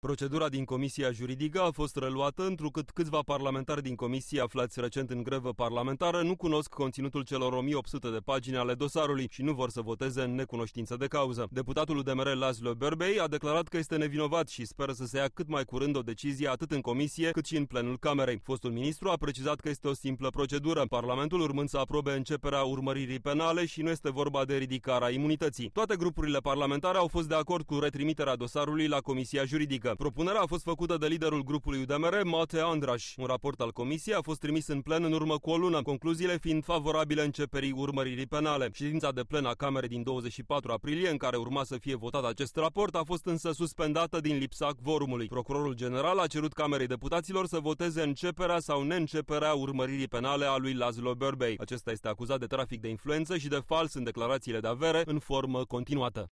Procedura din Comisia Juridică a fost reluată întrucât câțiva parlamentari din comisie aflați recent în grevă parlamentară nu cunosc conținutul celor 1800 de pagini ale dosarului și nu vor să voteze în necunoștință de cauză. Deputatul UDMR Laszlo Berbei a declarat că este nevinovat și speră să se ia cât mai curând o decizie atât în comisie cât și în plenul Camerei. Fostul ministru a precizat că este o simplă procedură, Parlamentul urmând să aprobe începerea urmăririi penale și nu este vorba de ridicarea imunității. Toate grupurile parlamentare au fost de acord cu retrimiterea dosarului la Comisia Juridică. Propunerea a fost făcută de liderul grupului UDMR, Mate Andraș. Un raport al comisiei a fost trimis în plen în urmă cu o lună, concluziile fiind favorabile începerii urmăririi penale. Ședința de plen a Camerei din 24 aprilie, în care urma să fie votat acest raport, a fost însă suspendată din lipsa vorumului. Procurorul general a cerut Camerei deputaților să voteze începerea sau neînceperea urmăririi penale a lui Lazlo Berbei. Acesta este acuzat de trafic de influență și de fals în declarațiile de avere în formă continuată.